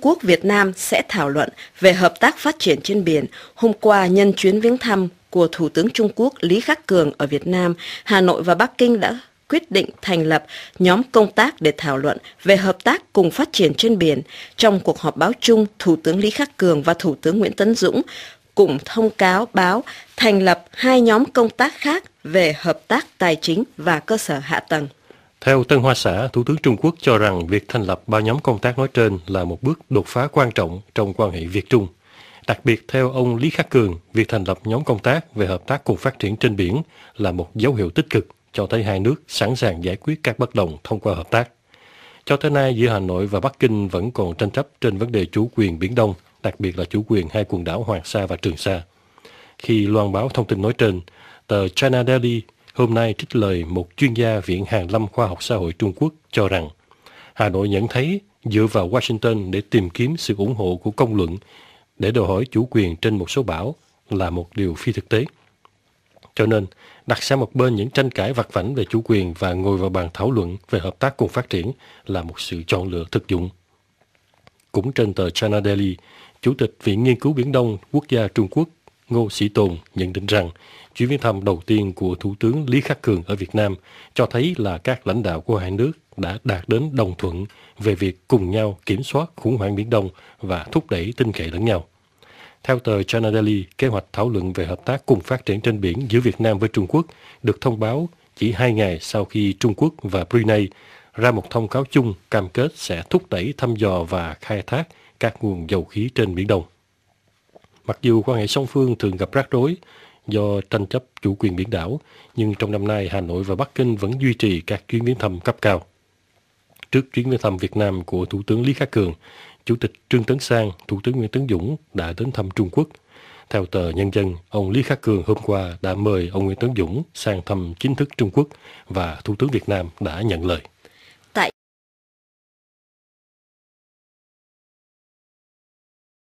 Quốc Việt Nam sẽ thảo luận về hợp tác phát triển trên biển hôm qua nhân chuyến viếng thăm của Thủ tướng Trung Quốc Lý Khắc Cường ở Việt Nam, Hà Nội và Bắc Kinh đã quyết định thành lập nhóm công tác để thảo luận về hợp tác cùng phát triển trên biển. Trong cuộc họp báo chung, Thủ tướng Lý Khắc Cường và Thủ tướng Nguyễn Tấn Dũng cũng thông cáo báo thành lập hai nhóm công tác khác về hợp tác tài chính và cơ sở hạ tầng. Theo Tân Hoa Xã, Thủ tướng Trung Quốc cho rằng việc thành lập ba nhóm công tác nói trên là một bước đột phá quan trọng trong quan hệ Việt-Trung. Đặc biệt theo ông Lý Khắc Cường, việc thành lập nhóm công tác về hợp tác cùng phát triển trên biển là một dấu hiệu tích cực cho thấy hai nước sẵn sàng giải quyết các bất đồng thông qua hợp tác. Cho tới nay, giữa Hà Nội và Bắc Kinh vẫn còn tranh chấp trên vấn đề chủ quyền Biển Đông, đặc biệt là chủ quyền hai quần đảo Hoàng Sa và Trường Sa. Khi loan báo thông tin nói trên, tờ China Daily hôm nay trích lời một chuyên gia Viện Hàn Lâm Khoa học Xã hội Trung Quốc cho rằng Hà Nội nhận thấy dựa vào Washington để tìm kiếm sự ủng hộ của công luận để đòi hỏi chủ quyền trên một số bão là một điều phi thực tế. Cho nên, đặt sang một bên những tranh cãi vặt vảnh về chủ quyền và ngồi vào bàn thảo luận về hợp tác cùng phát triển là một sự chọn lựa thực dụng. Cũng trên tờ China Daily, Chủ tịch Viện Nghiên cứu Biển Đông Quốc gia Trung Quốc Ngô Sĩ Tồn nhận định rằng chuyến viếng thăm đầu tiên của Thủ tướng Lý Khắc Cường ở Việt Nam cho thấy là các lãnh đạo của hai nước đã đạt đến đồng thuận về việc cùng nhau kiểm soát khủng hoảng Biển Đông và thúc đẩy tin cậy lẫn nhau. Theo tờ China Daily, kế hoạch thảo luận về hợp tác cùng phát triển trên biển giữa Việt Nam với Trung Quốc được thông báo chỉ hai ngày sau khi Trung Quốc và Brunei ra một thông cáo chung cam kết sẽ thúc đẩy thăm dò và khai thác các nguồn dầu khí trên Biển Đông. Mặc dù quan hệ song phương thường gặp rắc rối do tranh chấp chủ quyền biển đảo, nhưng trong năm nay Hà Nội và Bắc Kinh vẫn duy trì các chuyến viếng thăm cấp cao. Trước chuyến viếng thăm Việt Nam của Thủ tướng Lý Khắc Cường, Chủ tịch Trương Tấn Sang, Thủ tướng Nguyễn Tấn Dũng đã đến thăm Trung Quốc. Theo tờ Nhân dân, ông Lý Khắc Cường hôm qua đã mời ông Nguyễn Tấn Dũng sang thăm chính thức Trung Quốc và Thủ tướng Việt Nam đã nhận lời.